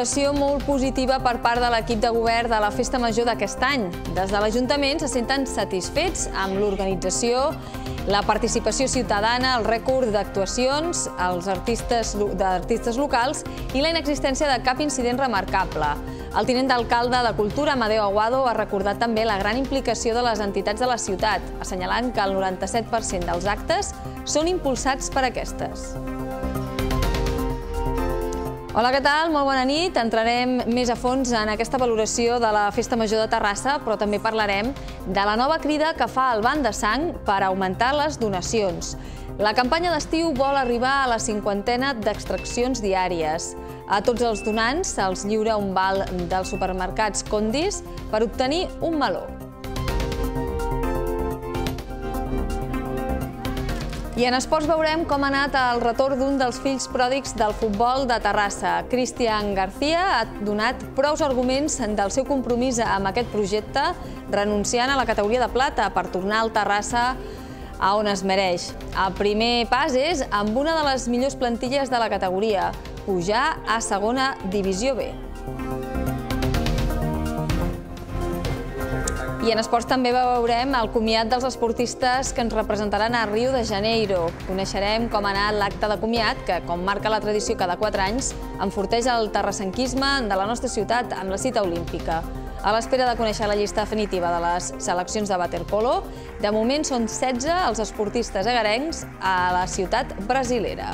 valoració molt positiva per part de l'equip de govern de la Festa Major d'aquest any. Des de l'Ajuntament se senten satisfets amb l'organització, la participació ciutadana, el rècord d'actuacions, els artistes d'artistes locals i la inexistència de cap incident remarcable. El tinent d'alcalde de Cultura, Amadeu Aguado, ha recordat també la gran implicació de les entitats de la ciutat, assenyalant que el 97% dels actes són impulsats per aquestes. Hola, què tal? Molt bona nit. Entrarem més a fons en aquesta valoració de la Festa Major de Terrassa, però també parlarem de la nova crida que fa el Banc de Sang per augmentar les donacions. La campanya d'estiu vol arribar a la cinquantena d'extraccions diàries. A tots els donants se'ls lliura un val dels supermercats Condis per obtenir un meló. I en esports veurem com ha anat el retorn d'un dels fills pròdics del futbol de Terrassa. Cristian García ha donat prous arguments del seu compromís amb aquest projecte, renunciant a la categoria de plata per tornar al Terrassa a on es mereix. El primer pas és amb una de les millors plantilles de la categoria, pujar a segona divisió B. I en esports també veurem el comiat dels esportistes que ens representaran a Rio de Janeiro. Coneixerem com ha anat l'acte de comiat, que, com marca la tradició cada 4 anys, enforteix el terrassenquisme de la nostra ciutat amb la cita olímpica. A l'espera de conèixer la llista definitiva de les seleccions de waterpolo, de moment són 16 els esportistes agarencs a la ciutat brasilera.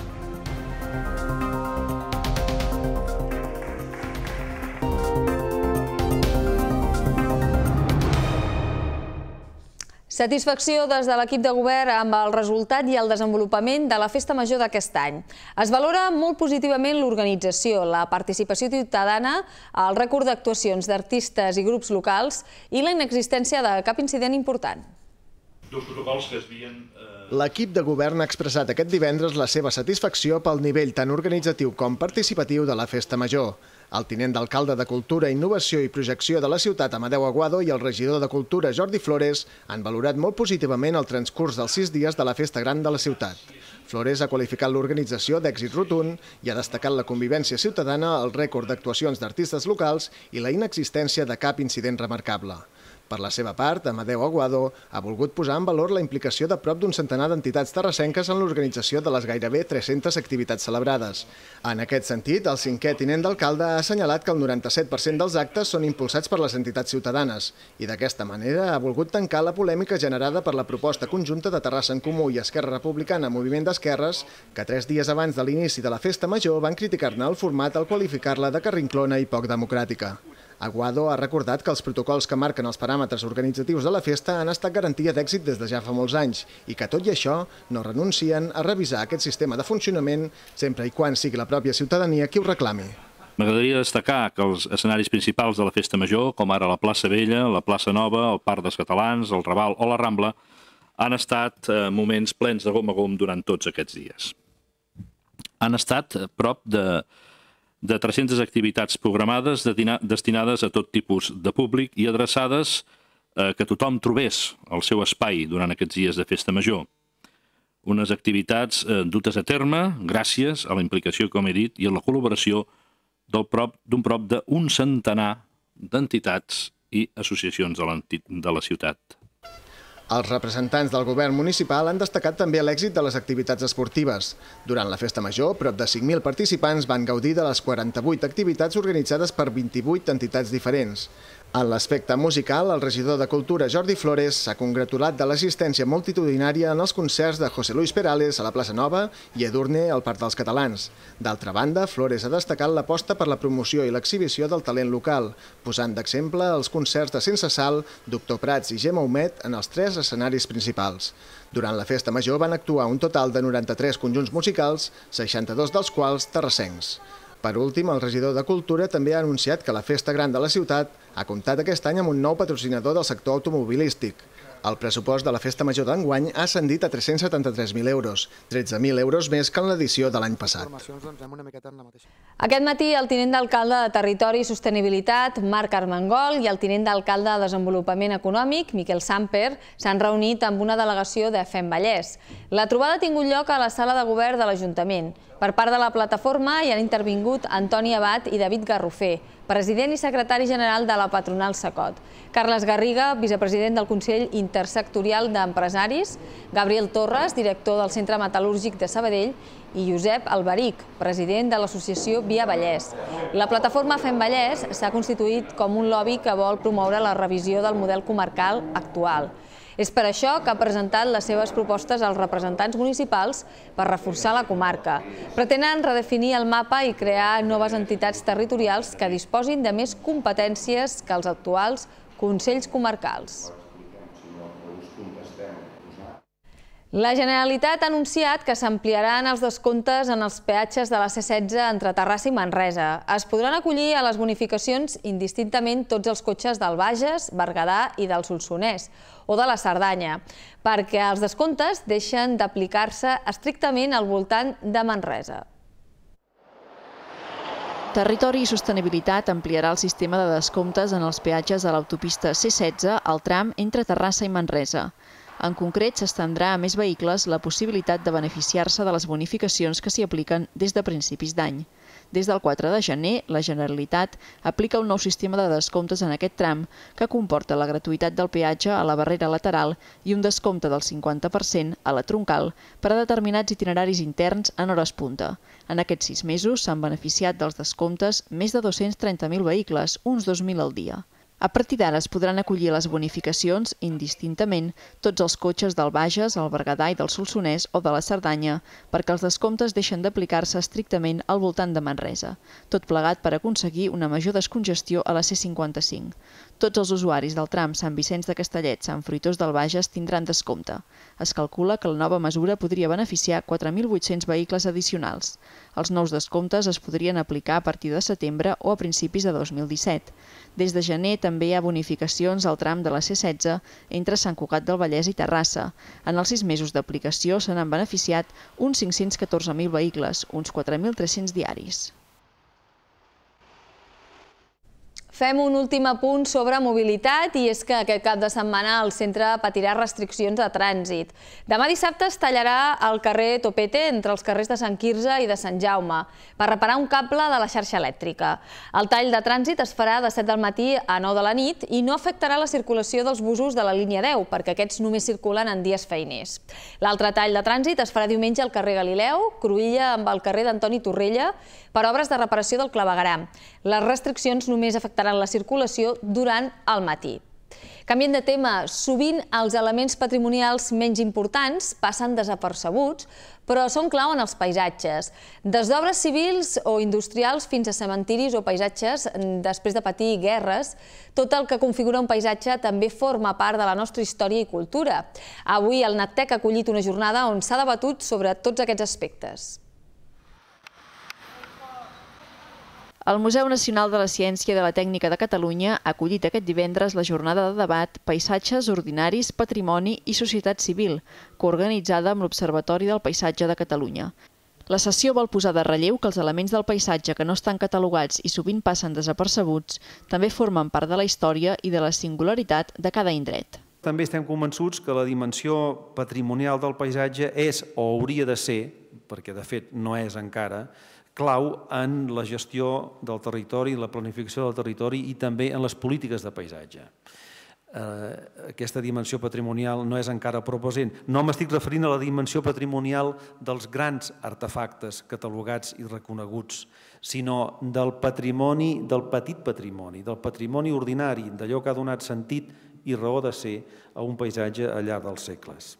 Satisfacció des de l'equip de govern amb el resultat i el desenvolupament de la Festa Major d'aquest any. Es valora molt positivament l'organització, la participació ciutadana, el rècord d'actuacions d'artistes i grups locals i la inexistència de cap incident important. Eh, l'equip de govern ha expressat aquest divendres la seva satisfacció pel nivell tan organitzatiu com participatiu de la Festa Major. El tinent d'alcalde de Cultura, Innovació i Projecció de la ciutat, Amadeu Aguado, i el regidor de Cultura, Jordi Flores, han valorat molt positivament el transcurs dels sis dies de la Festa Gran de la ciutat. Flores ha qualificat l'organització d'èxit rotund i ha destacat la convivència ciutadana, el rècord d'actuacions d'artistes locals i la inexistència de cap incident remarcable. Per la seva part, Amadeu Aguado ha volgut posar en valor la implicació de prop d'un centenar d'entitats terrassenques en l'organització de les gairebé 300 activitats celebrades. En aquest sentit, el cinquè tinent d'alcalde ha assenyalat que el 97% dels actes són impulsats per les entitats ciutadanes i d'aquesta manera ha volgut tancar la polèmica generada per la proposta conjunta de Terrassa en Comú i Esquerra Republicana Moviment d'Esquerres que tres dies abans de l'inici de la festa major van criticar-ne el format al qualificar-la de carrinclona i poc democràtica. Aguado ha recordat que els protocols que marquen els paràmetres organitzatius de la festa han estat garantia d'èxit des de ja fa molts anys i que, tot i això, no renuncien a revisar aquest sistema de funcionament sempre i quan sigui la pròpia ciutadania qui ho reclami. M'agradaria destacar que els escenaris principals de la Festa Major, com ara la plaça Vella, la plaça Nova, el Parc dels Catalans, el Raval o la Rambla, han estat eh, moments plens de gom a gom durant tots aquests dies. Han estat eh, prop de de 300 activitats programades destinades a tot tipus de públic i adreçades a eh, que tothom trobés el seu espai durant aquests dies de festa major. Unes activitats eh, dutes a terme gràcies a la implicació, com he dit, i a la col·laboració d'un prop d'un prop d'un centenar d'entitats i associacions de la ciutat. Els representants del govern municipal han destacat també l'èxit de les activitats esportives. Durant la festa major, prop de 5.000 participants van gaudir de les 48 activitats organitzades per 28 entitats diferents. En l'aspecte musical, el regidor de Cultura Jordi Flores s'ha congratulat de l'assistència multitudinària en els concerts de José Luis Perales a la plaça Nova i Edurne al Parc dels Catalans. D'altra banda, Flores ha destacat l'aposta per la promoció i l'exhibició del talent local, posant d'exemple els concerts de Sense Sal, Doctor Prats i Gemma Humet en els tres escenaris principals. Durant la festa major van actuar un total de 93 conjunts musicals, 62 dels quals terrassencs. Per últim, el regidor de Cultura també ha anunciat que la Festa Gran de la ciutat ha comptat aquest any amb un nou patrocinador del sector automobilístic. El pressupost de la Festa Major d'enguany ha ascendit a 373.000 euros, 13.000 euros més que en l'edició de l'any passat. Doncs, Aquest matí el tinent d'alcalde de Territori i Sostenibilitat, Marc Armengol, i el tinent d'alcalde de Desenvolupament Econòmic, Miquel Samper, s'han reunit amb una delegació de FEM Vallès. La trobada ha tingut lloc a la sala de govern de l'Ajuntament. Per part de la plataforma hi han intervingut Antoni Abad i David Garrofer, president i secretari general de la patronal SACOT, Carles Garriga, vicepresident del Consell Intersectorial d'Empresaris, Gabriel Torres, director del Centre Metal·lúrgic de Sabadell, i Josep Albaric, president de l'associació Via Vallès. La plataforma Fem Vallès s'ha constituït com un lobby que vol promoure la revisió del model comarcal actual. És per això que ha presentat les seves propostes als representants municipals per reforçar la comarca. Pretenen redefinir el mapa i crear noves entitats territorials que disposin de més competències que els actuals Consells Comarcals. La Generalitat ha anunciat que s'ampliaran els descomptes en els peatges de la C-16 entre Terrassa i Manresa. Es podran acollir a les bonificacions indistintament tots els cotxes del Bages, Berguedà i del Solsonès, o de la Cerdanya, perquè els descomptes deixen d'aplicar-se estrictament al voltant de Manresa. Territori i Sostenibilitat ampliarà el sistema de descomptes en els peatges de l'autopista C-16 al tram entre Terrassa i Manresa. En concret, s'estendrà a més vehicles la possibilitat de beneficiar-se de les bonificacions que s'hi apliquen des de principis d'any. Des del 4 de gener, la Generalitat aplica un nou sistema de descomptes en aquest tram que comporta la gratuïtat del peatge a la barrera lateral i un descompte del 50% a la troncal per a determinats itineraris interns en hores punta. En aquests sis mesos s'han beneficiat dels descomptes més de 230.000 vehicles, uns 2.000 al dia. A partir d'ara es podran acollir les bonificacions indistintament tots els cotxes del Bages, el Berguedà i del Solsonès o de la Cerdanya, perquè els descomptes deixen d'aplicar-se estrictament al voltant de Manresa, tot plegat per aconseguir una major descongestió a la C-55. Tots els usuaris del tram Sant Vicenç de Castellet Sant Fruitós del Bages tindran descompte. Es calcula que la nova mesura podria beneficiar 4.800 vehicles addicionals. Els nous descomptes es podrien aplicar a partir de setembre o a principis de 2017. Des de gener també hi ha bonificacions al tram de la C-16 entre Sant Cugat del Vallès i Terrassa. En els sis mesos d'aplicació se n'han beneficiat uns 514.000 vehicles, uns 4.300 diaris. Fem un últim apunt sobre mobilitat i és que aquest cap de setmana el centre patirà restriccions de trànsit. Demà dissabte es tallarà el carrer Topete entre els carrers de Sant Quirze i de Sant Jaume per reparar un cable de la xarxa elèctrica. El tall de trànsit es farà de 7 del matí a 9 de la nit i no afectarà la circulació dels busos de la línia 10 perquè aquests només circulen en dies feiners. L'altre tall de trànsit es farà diumenge al carrer Galileu, Cruïlla amb el carrer d'Antoni Torrella, per obres de reparació del clavegaram. Les restriccions només afectaran la circulació durant el matí. Canviant de tema, sovint els elements patrimonials menys importants passen desapercebuts, però són clau en els paisatges. Des d'obres civils o industrials fins a cementiris o paisatges després de patir guerres, tot el que configura un paisatge també forma part de la nostra història i cultura. Avui el NATTEC ha acollit una jornada on s'ha debatut sobre tots aquests aspectes. El Museu Nacional de la Ciència i de la Tècnica de Catalunya ha acollit aquest divendres la jornada de debat Paisatges Ordinaris, Patrimoni i Societat Civil, coorganitzada amb l'Observatori del Paisatge de Catalunya. La sessió vol posar de relleu que els elements del paisatge que no estan catalogats i sovint passen desapercebuts també formen part de la història i de la singularitat de cada indret. També estem convençuts que la dimensió patrimonial del paisatge és o hauria de ser, perquè de fet no és encara, clau en la gestió del territori, la planificació del territori i també en les polítiques de paisatge. Eh, aquesta dimensió patrimonial no és encara prou present. No m'estic referint a la dimensió patrimonial dels grans artefactes catalogats i reconeguts, sinó del patrimoni, del petit patrimoni, del patrimoni ordinari, d'allò que ha donat sentit i raó de ser a un paisatge al llarg dels segles.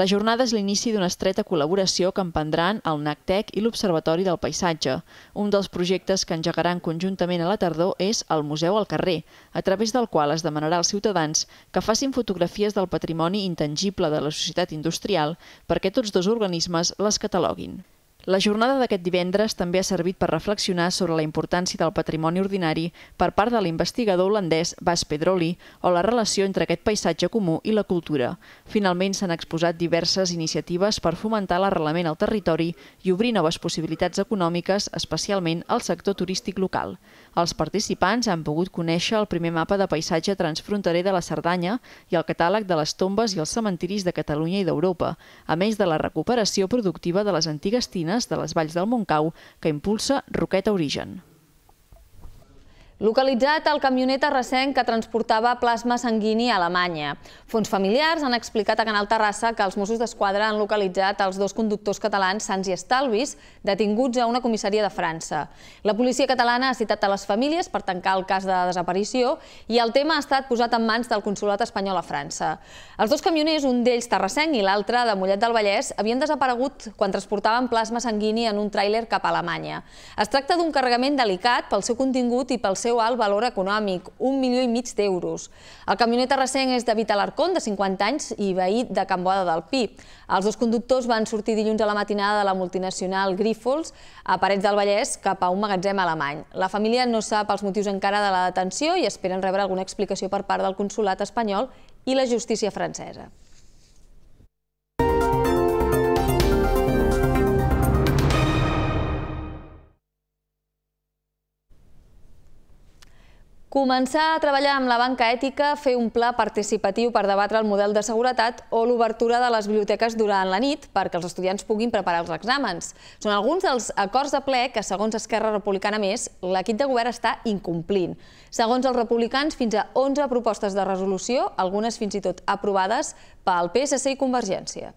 La jornada és l'inici d'una estreta col·laboració que emprendran el NACTEC i l'Observatori del Paisatge. Un dels projectes que engegaran conjuntament a la tardor és el Museu al carrer, a través del qual es demanarà als ciutadans que facin fotografies del patrimoni intangible de la societat industrial perquè tots dos organismes les cataloguin. La jornada d'aquest divendres també ha servit per reflexionar sobre la importància del patrimoni ordinari per part de l'investigador holandès Bas Pedroli o la relació entre aquest paisatge comú i la cultura. Finalment s'han exposat diverses iniciatives per fomentar l'arrelament al territori i obrir noves possibilitats econòmiques, especialment al sector turístic local. Els participants han pogut conèixer el primer mapa de paisatge transfronterer de la Cerdanya i el catàleg de les tombes i els cementiris de Catalunya i d'Europa, a més de la recuperació productiva de les antigues tines de les valls del Montcau que impulsa Roqueta Origen. Localitzat el camionet arrasenc que transportava plasma sanguini a Alemanya. Fons familiars han explicat a Canal Terrassa que els Mossos d'Esquadra han localitzat els dos conductors catalans, Sants i Estalvis, detinguts a una comissaria de França. La policia catalana ha citat a les famílies per tancar el cas de desaparició i el tema ha estat posat en mans del Consolat Espanyol a França. Els dos camioners, un d'ells terrassenc i l'altre de Mollet del Vallès, havien desaparegut quan transportaven plasma sanguini en un tràiler cap a Alemanya. Es tracta d'un carregament delicat pel seu contingut i pel seu seu alt valor econòmic, un milió i mig d'euros. El camionet recent és David Alarcón, de 50 anys, i veí de Can Boada del Pi. Els dos conductors van sortir dilluns a la matinada de la multinacional Grífols a Parets del Vallès cap a un magatzem alemany. La família no sap els motius encara de la detenció i esperen rebre alguna explicació per part del Consolat espanyol i la justícia francesa. Començar a treballar amb la banca ètica, fer un pla participatiu per debatre el model de seguretat o l'obertura de les biblioteques durant la nit perquè els estudiants puguin preparar els exàmens. Són alguns dels acords de ple que, segons Esquerra Republicana més, l'equip de govern està incomplint. Segons els republicans, fins a 11 propostes de resolució, algunes fins i tot aprovades pel PSC i Convergència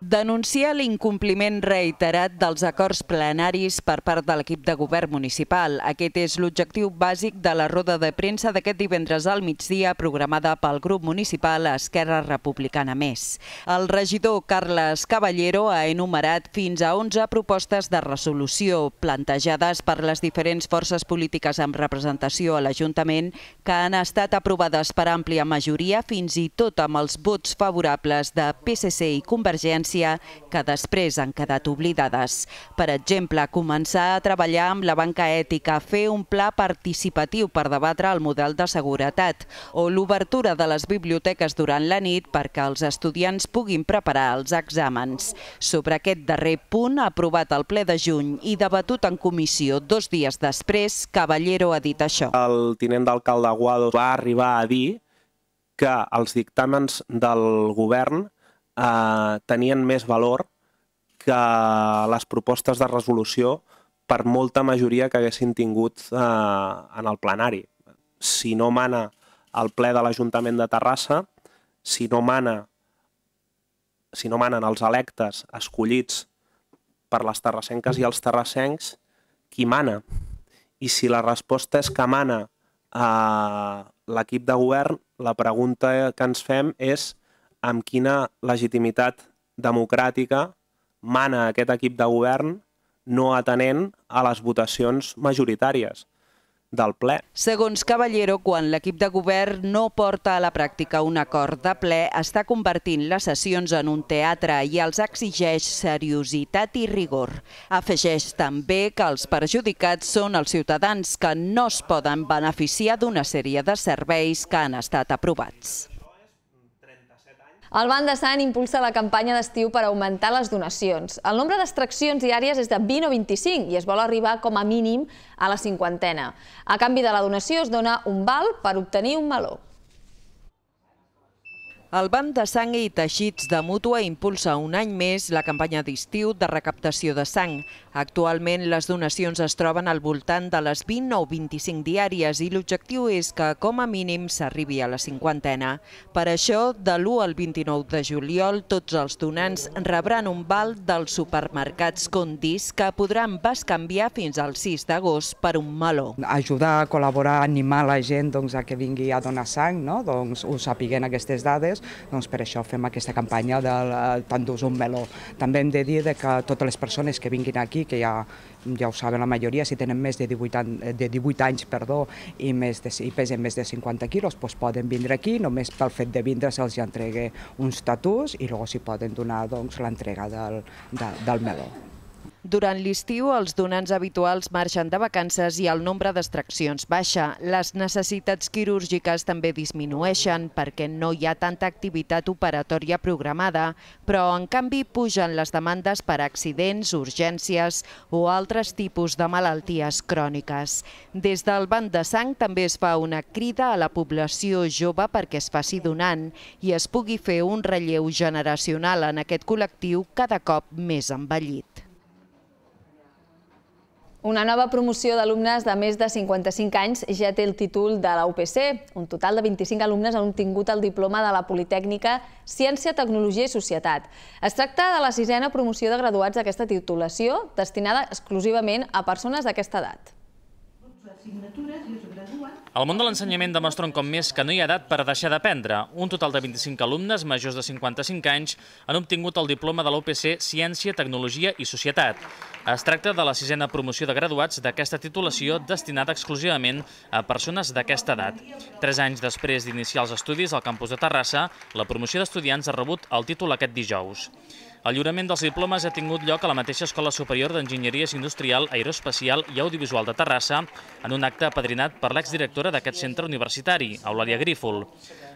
denuncia l'incompliment reiterat dels acords plenaris per part de l'equip de govern municipal. Aquest és l'objectiu bàsic de la roda de premsa d'aquest divendres al migdia programada pel grup municipal Esquerra Republicana Més. El regidor Carles Caballero ha enumerat fins a 11 propostes de resolució plantejades per les diferents forces polítiques amb representació a l'Ajuntament que han estat aprovades per àmplia majoria fins i tot amb els vots favorables de PSC i Convergència referència que després han quedat oblidades. Per exemple, començar a treballar amb la banca ètica, fer un pla participatiu per debatre el model de seguretat o l'obertura de les biblioteques durant la nit perquè els estudiants puguin preparar els exàmens. Sobre aquest darrer punt, aprovat al ple de juny i debatut en comissió dos dies després, Caballero ha dit això. El tinent d'alcalde Guado va arribar a dir que els dictàmens del govern eh, tenien més valor que les propostes de resolució per molta majoria que haguessin tingut eh, en el plenari. Si no mana el ple de l'Ajuntament de Terrassa, si no mana si no manen els electes escollits per les terrassenques i els terrassencs, qui mana? I si la resposta és que mana eh, l'equip de govern, la pregunta que ens fem és amb quina legitimitat democràtica mana aquest equip de govern no atenent a les votacions majoritàries del ple. Segons Caballero, quan l'equip de govern no porta a la pràctica un acord de ple, està convertint les sessions en un teatre i els exigeix seriositat i rigor. Afegeix també que els perjudicats són els ciutadans que no es poden beneficiar d'una sèrie de serveis que han estat aprovats. El Banc de Sant impulsa la campanya d'estiu per augmentar les donacions. El nombre d'extraccions diàries és de 20 o 25 i es vol arribar com a mínim a la cinquantena. A canvi de la donació es dona un val per obtenir un meló. El Banc de Sang i Teixits de Mútua impulsa un any més la campanya d'estiu de recaptació de sang. Actualment, les donacions es troben al voltant de les 20 o 25 diàries i l'objectiu és que, com a mínim, s'arribi a la cinquantena. Per això, de l'1 al 29 de juliol, tots els donants rebran un val dels supermercats Condis que podran canviar fins al 6 d'agost per un meló. Ajudar, col·laborar, animar la gent doncs, a que vingui a donar sang, no? doncs, ho sapiguen aquestes dades, productes, doncs per això fem aquesta campanya del eh, d'ús un meló. També hem de dir que totes les persones que vinguin aquí, que ja, ja ho saben la majoria, si tenen més de 18, an, de 18 anys perdó, i, més de, i pesen més de 50 quilos, doncs poden vindre aquí, només pel fet de vindre se'ls entregue uns tatus i després s'hi poden donar doncs, l'entrega del, de, del meló. Durant l'estiu, els donants habituals marxen de vacances i el nombre d'extraccions baixa. Les necessitats quirúrgiques també disminueixen perquè no hi ha tanta activitat operatòria programada, però en canvi pugen les demandes per accidents, urgències o altres tipus de malalties cròniques. Des del banc de sang també es fa una crida a la població jove perquè es faci donant i es pugui fer un relleu generacional en aquest col·lectiu cada cop més envellit. Una nova promoció d'alumnes de més de 55 anys ja té el títol de la UPC. Un total de 25 alumnes han obtingut el diploma de la Politècnica Ciència, Tecnologia i Societat. Es tracta de la sisena promoció de graduats d'aquesta titulació, destinada exclusivament a persones d'aquesta edat. assignatures i el món de l'ensenyament demostra un cop més que no hi ha edat per deixar d'aprendre. Un total de 25 alumnes majors de 55 anys han obtingut el diploma de l'OPC Ciència, Tecnologia i Societat. Es tracta de la sisena promoció de graduats d'aquesta titulació destinada exclusivament a persones d'aquesta edat. Tres anys després d'iniciar els estudis al campus de Terrassa, la promoció d'estudiants ha rebut el títol aquest dijous. El lliurament dels diplomes ha tingut lloc a la mateixa Escola Superior d'Enginyeries Industrial, Aeroespacial i Audiovisual de Terrassa, en un acte apadrinat per l'exdirectora d'aquest centre universitari, Eulàlia Grífol.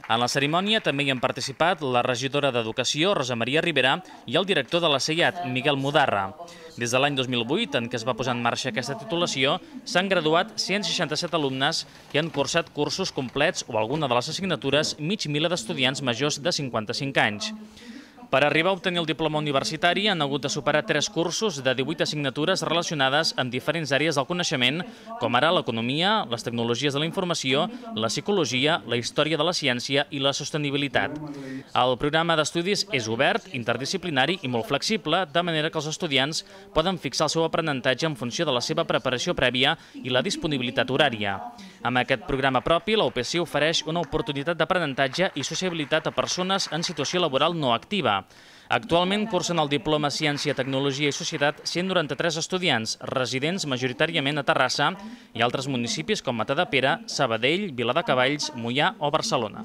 En la cerimònia també hi han participat la regidora d'Educació, Rosa Maria Rivera, i el director de la CEIAT, Miguel Mudarra. Des de l'any 2008, en què es va posar en marxa aquesta titulació, s'han graduat 167 alumnes que han cursat cursos complets o alguna de les assignatures mig mila d'estudiants majors de 55 anys. Per arribar a obtenir el diploma universitari han hagut de superar tres cursos de 18 assignatures relacionades amb diferents àrees del coneixement, com ara l'economia, les tecnologies de la informació, la psicologia, la història de la ciència i la sostenibilitat. El programa d'estudis és obert, interdisciplinari i molt flexible, de manera que els estudiants poden fixar el seu aprenentatge en funció de la seva preparació prèvia i la disponibilitat horària. Amb aquest programa propi, la ofereix una oportunitat d'aprenentatge i sociabilitat a persones en situació laboral no activa. Actualment cursen el diploma Ciència, Tecnologia i Societat 193 estudiants, residents majoritàriament a Terrassa i altres municipis com Matà de Pere, Sabadell, Vilar de Cavalls, Mollà o Barcelona.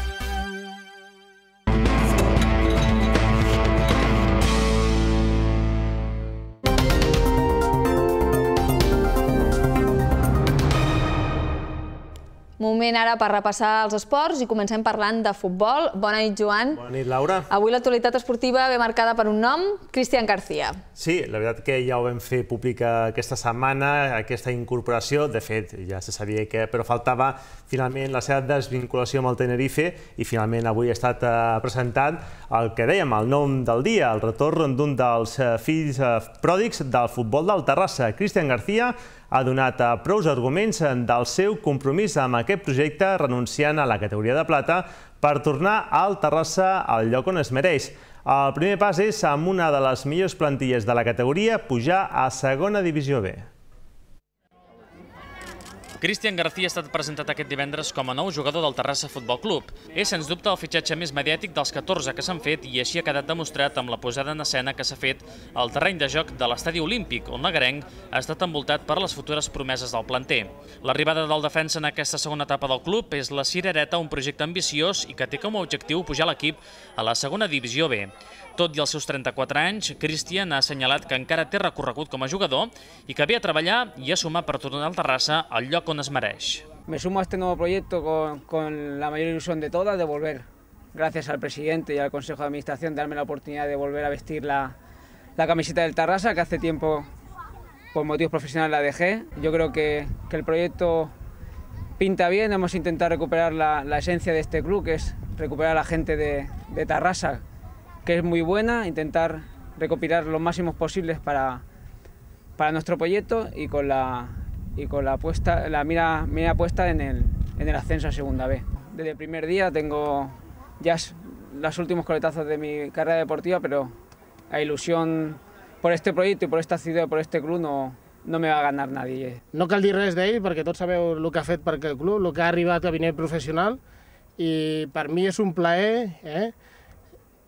moment ara per repassar els esports i comencem parlant de futbol. Bona nit, Joan. Bona nit, Laura. Avui l'actualitat esportiva ve marcada per un nom, Cristian García. Sí, la veritat que ja ho vam fer pública aquesta setmana, aquesta incorporació. De fet, ja se sabia que... Però faltava finalment la seva desvinculació amb el Tenerife i finalment avui ha estat eh, presentat el que dèiem, el nom del dia, el retorn d'un dels eh, fills eh, pròdics del futbol del Terrassa. Cristian García ha donat prous arguments del seu compromís amb aquest projecte renunciant a la categoria de plata per tornar al Terrassa al lloc on es mereix. El primer pas és, amb una de les millors plantilles de la categoria, pujar a segona divisió B. Cristian García ha estat presentat aquest divendres com a nou jugador del Terrassa Futbol Club. És, sens dubte, el fitxatge més mediàtic dels 14 que s'han fet i així ha quedat demostrat amb la posada en escena que s'ha fet al terreny de joc de l'estadi olímpic, on l'agrenc ha estat envoltat per les futures promeses del planter. L'arribada del defensa en aquesta segona etapa del club és la cirereta, un projecte ambiciós i que té com a objectiu pujar l'equip a la segona divisió B. Tot i els seus 34 años, Cristian ha señalado... que encara té recorregut com a jugador ...y que había a y i a sumar per tornar al Terrassa al lloc on es Me sumo a este nuevo proyecto con, la mayor ilusión de todas, de volver. Gracias al presidente y al Consejo de Administración de darme la oportunidad de volver a vestir la, la camiseta del Tarrasa, que hace tiempo por motivos profesionales la dejé. Yo creo que, que el proyecto pinta bien, hemos intentado recuperar la, la, esencia de este club, que es recuperar a la gente de, de Tarrasa, que es muy buena, intentar recopilar los máximos posibles para, para nuestro proyecto y con la, y con la, puesta, la mira, mira puesta en el, en el ascenso a segunda B. Desde el primer día tengo ya los últimos coletazos de mi carrera deportiva, pero la ilusión por este proyecto y por esta ciudad, por este club, no, no me va a ganar nadie. No cal dir ahí porque todos tots lo que ha fet per club, lo que ha arribat a cabinet profesional, y para mí es un plaer eh,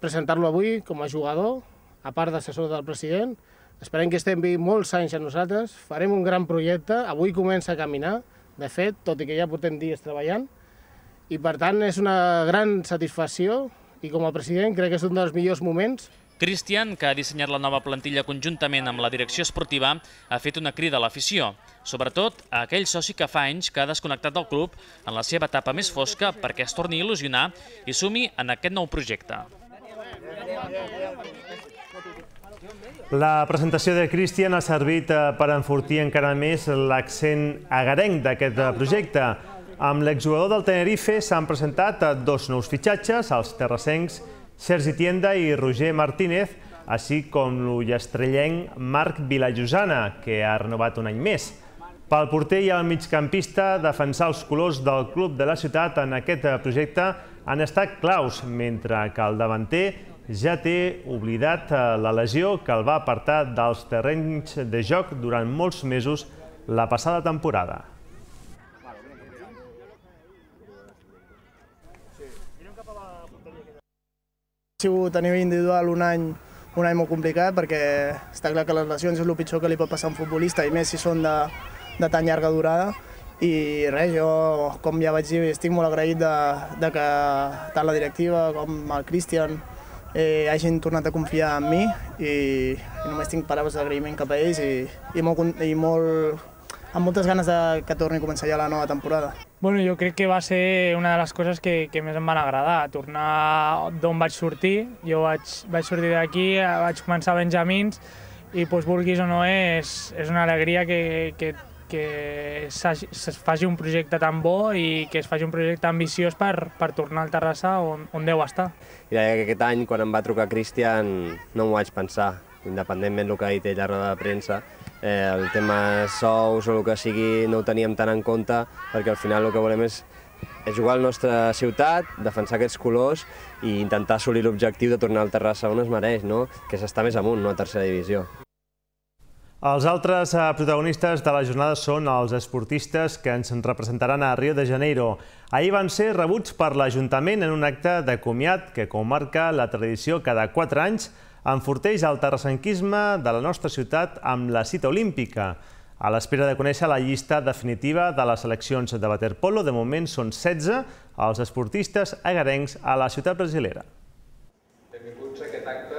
presentar-lo avui com a jugador, a part d'assessor del president. Esperem que estem vivint molts anys a nosaltres, farem un gran projecte, avui comença a caminar, de fet, tot i que ja portem dies treballant, i per tant és una gran satisfacció i com a president crec que és un dels millors moments Cristian, que ha dissenyat la nova plantilla conjuntament amb la direcció esportiva, ha fet una crida a l'afició, sobretot a aquell soci que fa anys que ha desconnectat del club en la seva etapa més fosca perquè es torni a il·lusionar i sumi en aquest nou projecte. La presentació de Cristian ha servit eh, per enfortir encara més l'accent agarenc d'aquest eh, projecte. Amb l'exjugador del Tenerife s'han presentat eh, dos nous fitxatges, els terrassencs Sergi Tienda i Roger Martínez, així com l'ullestrellenc Marc Vilajosana, que ha renovat un any més. Pel porter i el migcampista, defensar els colors del club de la ciutat en aquest projecte han estat claus, mentre que el davanter ja té oblidat eh, la lesió que el va apartar dels terrenys de joc durant molts mesos la passada temporada. Ha sigut a nivell individual un any, un any molt complicat perquè està clar que les lesions és el pitjor que li pot passar a un futbolista i més si són de, de tan llarga durada i res, jo, com ja vaig dir, estic molt agraït de, de que tant la directiva com el Christian eh, hagin tornat a confiar en mi i, i només tinc paraules d'agraïment cap a ells i, i, molt, i molt, amb moltes ganes de que torni a començar ja la nova temporada. Bueno, jo crec que va ser una de les coses que, que més em van agradar, tornar d'on vaig sortir. Jo vaig, vaig sortir d'aquí, vaig començar a Benjamins, i doncs, vulguis o no, és, és una alegria que, que que es faci un projecte tan bo i que es faci un projecte ambiciós per, per tornar al Terrassa on, on deu estar. I deia que aquest any, quan em va trucar Cristian, no m'ho vaig pensar, independentment del que ha dit ell a roda de premsa, eh, el tema sous o el que sigui no ho teníem tant en compte, perquè al final el que volem és és jugar a la nostra ciutat, defensar aquests colors i intentar assolir l'objectiu de tornar al Terrassa on es mereix, no? que s'està més amunt, no a tercera divisió. Els altres eh, protagonistes de la jornada són els esportistes que ens representaran a Rio de Janeiro. Ahir van ser rebuts per l'Ajuntament en un acte de comiat que, comarca la tradició cada 4 anys, enforteix el terrasenquisme de la nostra ciutat amb la cita olímpica. A l'espera de conèixer la llista definitiva de les seleccions de waterpolo, de moment són 16 els esportistes agarencs a la ciutat brasilera. Benvinguts a aquest acte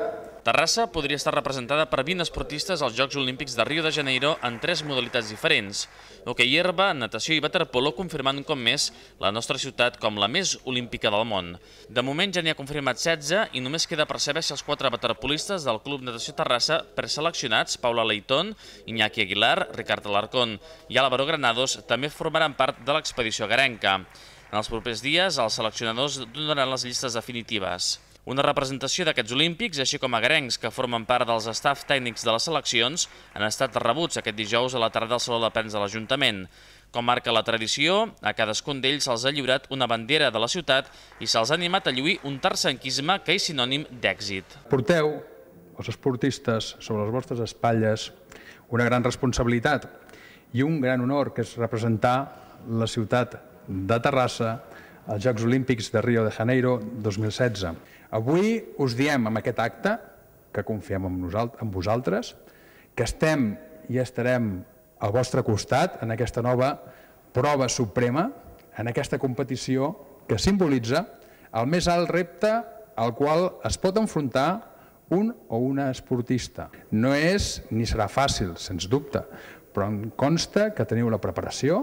Terrassa podria estar representada per 20 esportistes als Jocs Olímpics de Rio de Janeiro en tres modalitats diferents. Hockey herba, natació i waterpolo confirmant un cop més la nostra ciutat com la més olímpica del món. De moment ja n'hi ha confirmat 16 i només queda per saber si els quatre waterpolistes del Club Natació Terrassa preseleccionats, Paula Leitón, Iñaki Aguilar, Ricard Alarcón i Álvaro Granados, també formaran part de l'expedició garenca. En els propers dies, els seleccionadors donaran les llistes definitives. Una representació d'aquests olímpics, així com a grencs que formen part dels staff tècnics de les seleccions, han estat rebuts aquest dijous a la tarda del Saló de Prens de l'Ajuntament. Com marca la tradició, a cadascun d'ells se'ls ha lliurat una bandera de la ciutat i se'ls ha animat a lluir un tarsenquisme que és sinònim d'èxit. Porteu, els esportistes, sobre les vostres espatlles una gran responsabilitat i un gran honor, que és representar la ciutat de Terrassa als Jocs Olímpics de Rio de Janeiro 2016. Avui us diem amb aquest acte, que confiem en, en vosaltres, que estem i estarem al vostre costat en aquesta nova prova suprema, en aquesta competició que simbolitza el més alt repte al qual es pot enfrontar un o una esportista. No és ni serà fàcil, sens dubte, però em consta que teniu la preparació,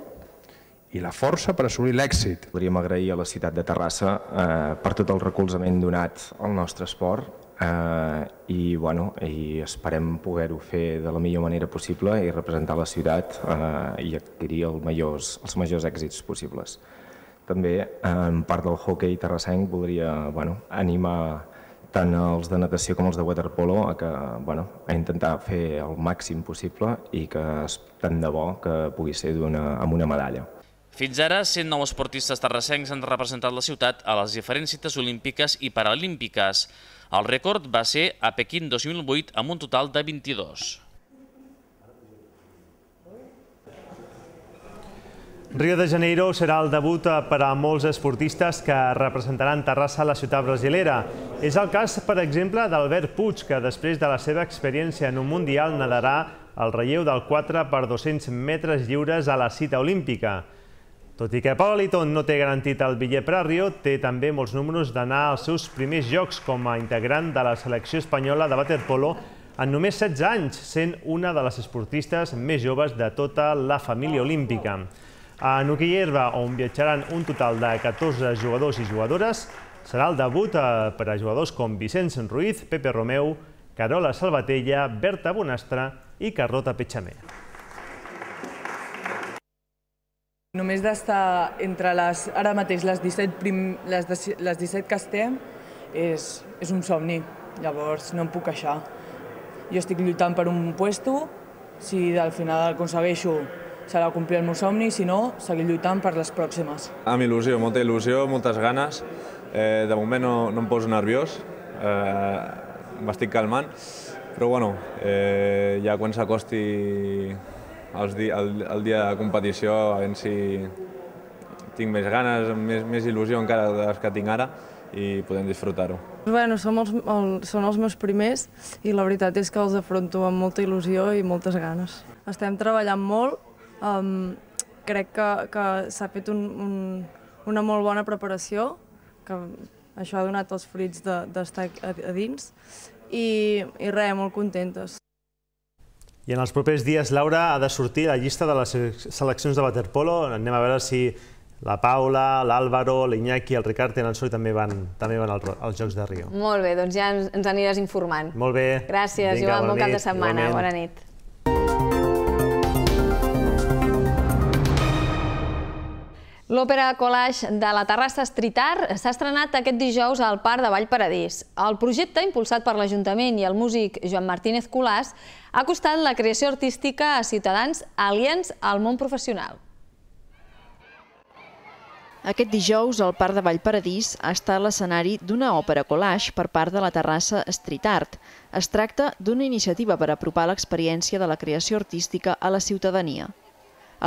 i la força per assolir l'èxit. Podríem agrair a la ciutat de Terrassa eh, per tot el recolzament donat al nostre esport eh, i, bueno, i esperem poder-ho fer de la millor manera possible i representar la ciutat eh, i adquirir el majors, els majors èxits possibles. També, eh, en part del hockey terrassenc, voldria bueno, animar tant els de natació com els de waterpolo a, que, bueno, a intentar fer el màxim possible i que tant de bo que pugui ser una, amb una medalla. Fins ara, 109 esportistes terrassencs han representat la ciutat a les diferents cites olímpiques i paralímpiques. El rècord va ser a Pequín 2008 amb un total de 22. Rio de Janeiro serà el debut per a molts esportistes que representaran Terrassa a la ciutat brasilera. És el cas, per exemple, d'Albert Puig, que després de la seva experiència en un Mundial nedarà el relleu del 4 per 200 metres lliures a la cita olímpica. Tot i que Palaton no té garantit el bitllet per a Rio, té també molts números d'anar als seus primers jocs com a integrant de la selecció espanyola de waterpolo en només 16 anys, sent una de les esportistes més joves de tota la família olímpica. A Nuki Herba, on viatjaran un total de 14 jugadors i jugadores, serà el debut eh, per a jugadors com Vicenç Ruiz, Pepe Romeu, Carola Salvatella, Berta Bonastre i Carrota Petxamer. Només d'estar entre les, ara mateix les 17, prim, les, les 17 que estem és, és un somni, llavors no em puc queixar. Jo estic lluitant per un puesto, si al final aconsegueixo serà complir el meu somni, si no, seguir lluitant per les pròximes. Amb il·lusió, molta il·lusió, moltes ganes. Eh, de moment no, no em poso nerviós, eh, m'estic calmant, però bueno, eh, ja quan s'acosti els el, el dia de competició, a veure si tinc més ganes, més, més il·lusió encara de les que tinc ara i podem disfrutar-ho. Bueno, som els, el, són els meus primers i la veritat és que els afronto amb molta il·lusió i moltes ganes. Estem treballant molt, um, crec que, que s'ha fet un, un, una molt bona preparació, que això ha donat els fruits d'estar de, a, a dins, i, i res, molt contentes. I en els propers dies, Laura, ha de sortir la llista de les seleccions de waterpolo. Anem a veure si la Paula, l'Àlvaro, l'Iñaki, el Ricard i l'Ansori també van, també van als, als Jocs de Rio. Molt bé, doncs ja ens, ens aniràs informant. Molt bé. Gràcies, Vinga, Joan, bon cap de setmana. Igualment. Bona nit. L'òpera Collage de la Terrassa Street Art s'ha estrenat aquest dijous al Parc de Vallparadís. El projecte, impulsat per l'Ajuntament i el músic Joan Martínez Colàs, ha costat la creació artística a ciutadans aliens al món professional. Aquest dijous, el Parc de Vallparadís ha estat l'escenari d'una òpera collage per part de la Terrassa Street Art. Es tracta d'una iniciativa per apropar l'experiència de la creació artística a la ciutadania.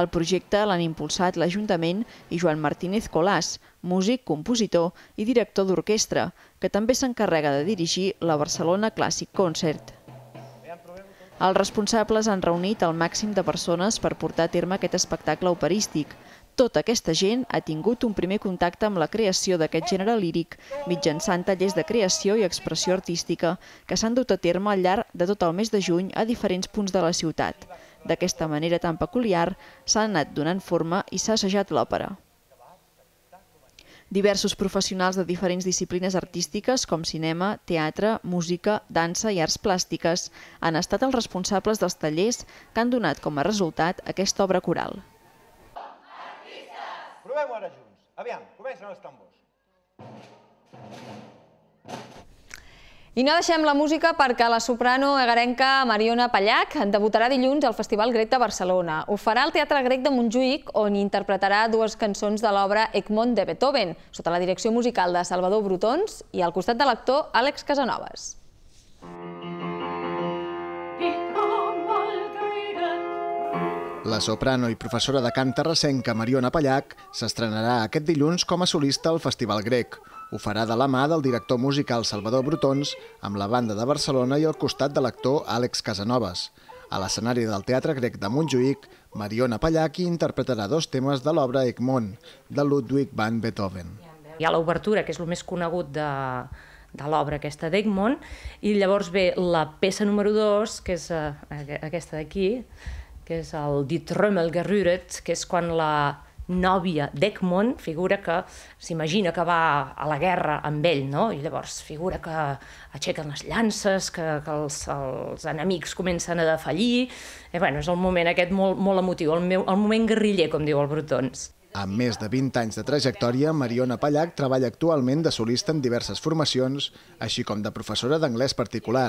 El projecte l'han impulsat l'Ajuntament i Joan Martínez Colàs, músic, compositor i director d'orquestra, que també s'encarrega de dirigir la Barcelona Classic Concert. Els responsables han reunit el màxim de persones per portar a terme aquest espectacle operístic. Tota aquesta gent ha tingut un primer contacte amb la creació d'aquest gènere líric mitjançant tallers de creació i expressió artística que s'han dut a terme al llarg de tot el mes de juny a diferents punts de la ciutat. D'aquesta manera tan peculiar s'ha anat donant forma i s'ha assajat l'òpera. Diversos professionals de diferents disciplines artístiques com cinema, teatre, música, dansa i arts plàstiques han estat els responsables dels tallers que han donat com a resultat aquesta obra coral. Provem-ho ara junts. Aviam, comencen els tambors. I no deixem la música perquè la soprano egarenca Mariona Pallac debutarà dilluns al Festival Grec de Barcelona. Ho farà al Teatre Grec de Montjuïc, on interpretarà dues cançons de l'obra Egmont de Beethoven, sota la direcció musical de Salvador Brutons i al costat de l'actor Àlex Casanovas. La soprano i professora de cant terrasenca Mariona Pallac s'estrenarà aquest dilluns com a solista al Festival Grec, ho farà de la mà del director musical Salvador Brutons amb la banda de Barcelona i al costat de l'actor Àlex Casanovas. A l'escenari del Teatre Grec de Montjuïc, Mariona Pallaki interpretarà dos temes de l'obra Egmont, de Ludwig van Beethoven. Hi ha l'obertura, que és el més conegut de, de l'obra aquesta d'Egmont, i llavors ve la peça número 2, que és eh, aquesta d'aquí, que és el Die Trömmel gerühret, que és quan la, nòvia d'Egmont, figura que s'imagina que va a la guerra amb ell, no? I llavors figura que aixequen les llances, que, que els, els enemics comencen a defallir... Eh, bueno, és el moment aquest molt, molt emotiu, el, meu, el moment guerriller, com diu el Brutons. Amb més de 20 anys de trajectòria, Mariona Pallac treballa actualment de solista en diverses formacions, així com de professora d'anglès particular.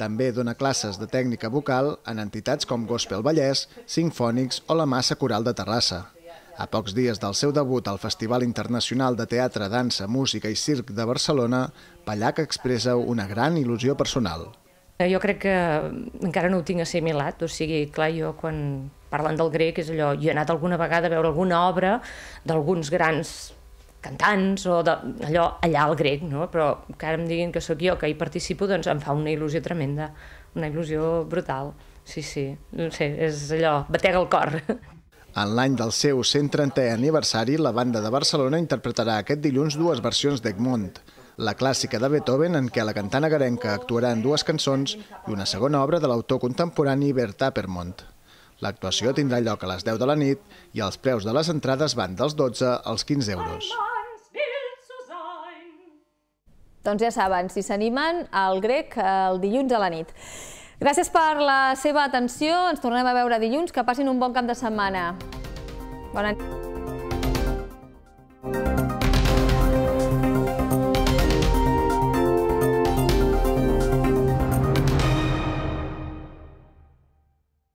També dona classes de tècnica vocal en entitats com Gospel Vallès, Sinfònics o la Massa Coral de Terrassa. A pocs dies del seu debut al Festival Internacional de Teatre, Dansa, Música i Circ de Barcelona, Pallac expressa una gran il·lusió personal. Eh, jo crec que mm, encara no ho tinc assimilat, o sigui, clar, jo quan parlen del grec és allò, jo he anat alguna vegada a veure alguna obra d'alguns grans cantants o de, allò allà al grec, no? però que ara em diguin que sóc jo que hi participo, doncs em fa una il·lusió tremenda, una il·lusió brutal. Sí, sí, no sé, és allò, batega el cor. En l'any del seu 130è aniversari, la banda de Barcelona interpretarà aquest dilluns dues versions d'Egmont, la clàssica de Beethoven en què la cantana garenca actuarà en dues cançons i una segona obra de l'autor contemporani Bert Appermont. L'actuació tindrà lloc a les 10 de la nit i els preus de les entrades van dels 12 als 15 euros. Doncs ja saben, si s'animen, al grec el dilluns a la nit. Gràcies per la seva atenció. Ens tornem a veure dilluns. Que passin un bon cap de setmana. Bona nit.